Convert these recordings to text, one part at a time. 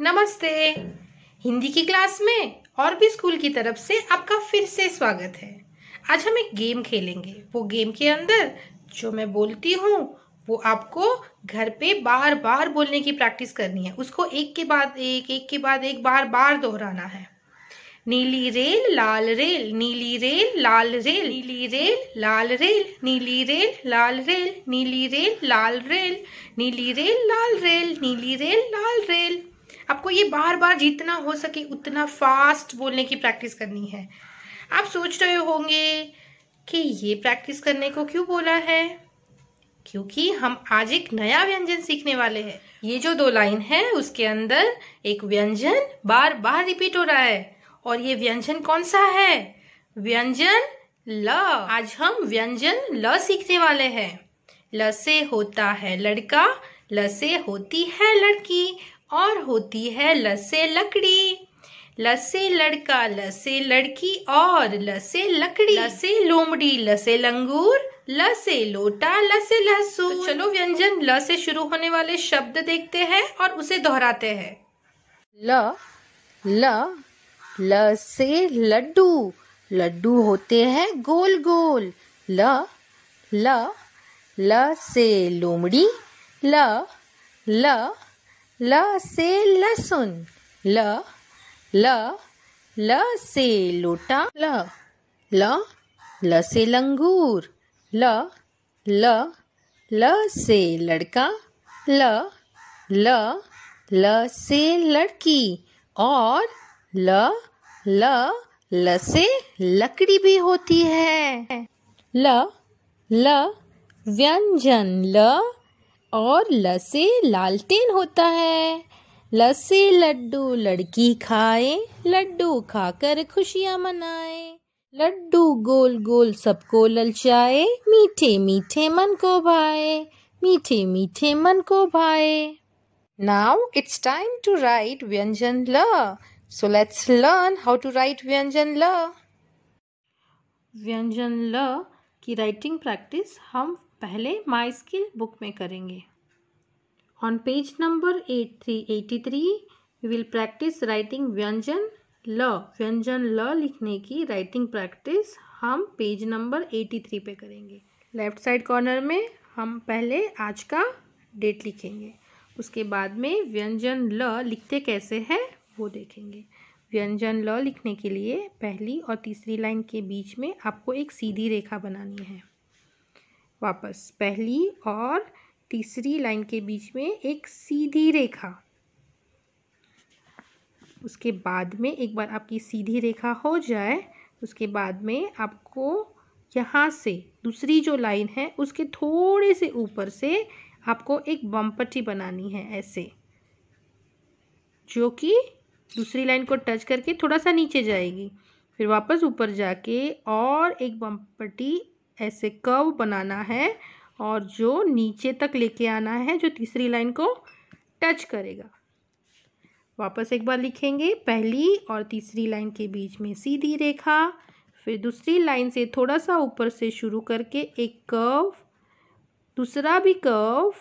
नमस्ते हिंदी की क्लास में और भी स्कूल की तरफ से आपका फिर से स्वागत है आज हम एक गेम खेलेंगे वो गेम के अंदर जो मैं बोलती हूँ वो आपको घर पे बार बार बोलने की प्रैक्टिस करनी है उसको एक के बाद एक एक के बाद एक बार बार दोहराना है नीली रेल लाल रेल नीली रेल लाल रेल नीली रेल लाल रेल नीली रेल लाल रेल नीली रेल लाल रेल नीली रेल लाल रेल नीली रेल लाल रेल आपको ये बार बार जितना हो सके उतना फास्ट बोलने की प्रैक्टिस करनी है आप सोच रहे होंगे कि ये प्रैक्टिस करने को क्यों बोला है क्योंकि हम आज एक नया व्यंजन सीखने वाले हैं ये जो दो लाइन है उसके अंदर एक व्यंजन बार बार रिपीट हो रहा है और ये व्यंजन कौन सा है व्यंजन ल आज हम व्यंजन ल सीखने वाले हैं ल से होता है लड़का ल से होती है लड़की और होती है लसे लकड़ी लसे लड़का लसे लड़की और लसे लकड़ी लसे लोमड़ी लसे लंगूर लसे लोटा लसे लहसुन तो चलो व्यंजन ल से शुरू होने वाले शब्द देखते हैं और उसे दोहराते हैं ल ल ल से लड्डू लड्डू होते हैं गोल गोल ल ल ल से लोमड़ी ल ल ल से लसुन ल ल ल से लोटा ल ल ल से लंगूर ल ल ल से लड़का ल ल ल से लड़की और ल ल ल से लकड़ी भी होती है ल ल व्यंजन ल और लसे लालटेन होता है लसे लड्डू लड़की खाए लड्डू खाकर खुशियाँ मनाए लड्डू गोल गोल सबको ललचाए मीठे मीठे मन को भाए मीठे मीठे मन को भाए now it's time to write व्यंजन ल so let's learn how to write व्यंजन ल व्यंजन ल की राइटिंग प्रैक्टिस हम पहले माई स्किल बुक में करेंगे on page number eight three eighty three will practice writing व्यंजन ल व्यंजन ल लिखने की राइटिंग प्रैक्टिस हम पेज नंबर एटी थ्री पे करेंगे लेफ्ट साइड कॉर्नर में हम पहले आज का डेट लिखेंगे उसके बाद में व्यंजन ल लिखते कैसे हैं वो देखेंगे व्यंजन ल लिखने के लिए पहली और तीसरी लाइन के बीच में आपको एक सीधी रेखा बनानी है वापस पहली और तीसरी लाइन के बीच में एक सीधी रेखा उसके बाद में एक बार आपकी सीधी रेखा हो जाए उसके बाद में आपको यहाँ से दूसरी जो लाइन है उसके थोड़े से ऊपर से आपको एक पट्टी बनानी है ऐसे जो कि दूसरी लाइन को टच करके थोड़ा सा नीचे जाएगी फिर वापस ऊपर जाके और एक पट्टी ऐसे कर्व बनाना है और जो नीचे तक लेके आना है जो तीसरी लाइन को टच करेगा वापस एक बार लिखेंगे पहली और तीसरी लाइन के बीच में सीधी रेखा फिर दूसरी लाइन से थोड़ा सा ऊपर से शुरू करके एक कर्व दूसरा भी कर्व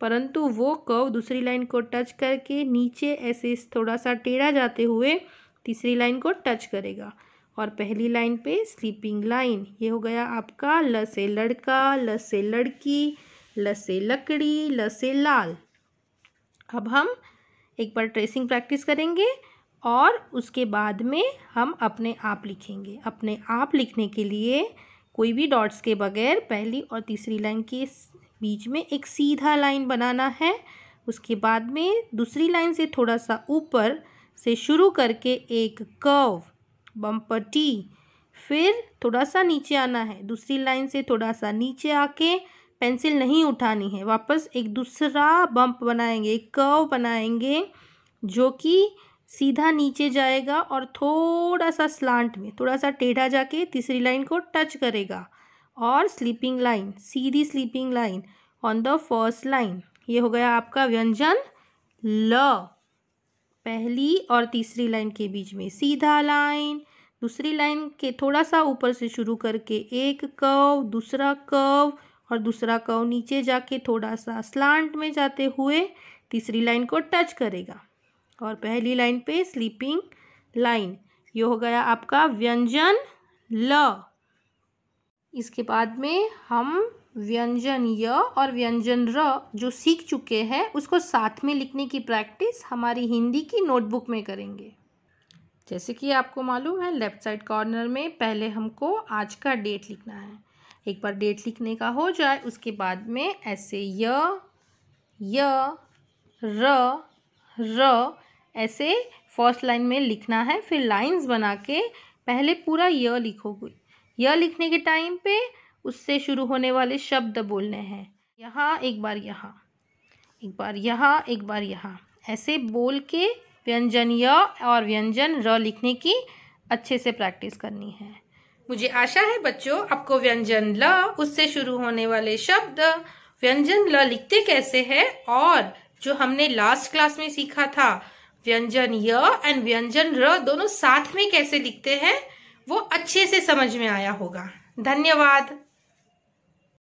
परंतु वो कर्व दूसरी लाइन को टच करके नीचे ऐसे थोड़ा सा टेढ़ा जाते हुए तीसरी लाइन को टच करेगा और पहली लाइन पे स्लीपिंग लाइन ये हो गया आपका ल से लड़का ल से लड़की ल से लकड़ी ल से लाल अब हम एक बार ट्रेसिंग प्रैक्टिस करेंगे और उसके बाद में हम अपने आप लिखेंगे अपने आप लिखने के लिए कोई भी डॉट्स के बगैर पहली और तीसरी लाइन के बीच में एक सीधा लाइन बनाना है उसके बाद में दूसरी लाइन से थोड़ा सा ऊपर से शुरू करके एक कर्व बम्पटी फिर थोड़ा सा नीचे आना है दूसरी लाइन से थोड़ा सा नीचे आके पेंसिल नहीं उठानी है वापस एक दूसरा बम्प बनाएंगे एक कर्व बनाएंगे जो कि सीधा नीचे जाएगा और थोड़ा सा स्लांट में थोड़ा सा टेढ़ा जाके तीसरी लाइन को टच करेगा और स्लीपिंग लाइन सीधी sleeping line on the first line ये हो गया आपका व्यंजन ल पहली और तीसरी लाइन के बीच में सीधा लाइन दूसरी लाइन के थोड़ा सा ऊपर से शुरू करके एक कव दूसरा कव और दूसरा कव नीचे जाके थोड़ा सा स्लांट में जाते हुए तीसरी लाइन को टच करेगा और पहली लाइन पे स्लीपिंग लाइन ये हो गया आपका व्यंजन ल इसके बाद में हम व्यंजन य और व्यंजन र जो सीख चुके हैं उसको साथ में लिखने की प्रैक्टिस हमारी हिंदी की नोटबुक में करेंगे जैसे कि आपको मालूम है लेफ्ट साइड कॉर्नर में पहले हमको आज का डेट लिखना है एक बार डेट लिखने का हो जाए उसके बाद में ऐसे य य र र ऐसे फर्स्ट लाइन में लिखना है फिर लाइंस बना के पहले पूरा य लिखोगे य लिखने के टाइम पे उससे शुरू होने वाले शब्द बोलने हैं यहाँ एक बार यहाँ एक बार यहाँ एक बार यहाँ ऐसे बोल के व्यंजन य और व्यंजन र लिखने की अच्छे से प्रैक्टिस करनी है मुझे आशा है बच्चों आपको व्यंजन ल उससे शुरू होने वाले शब्द व्यंजन ल लिखते कैसे हैं और जो हमने लास्ट क्लास में सीखा था व्यंजन य एंड व्यंजन र दोनों साथ में कैसे लिखते हैं वो अच्छे से समझ में आया होगा धन्यवाद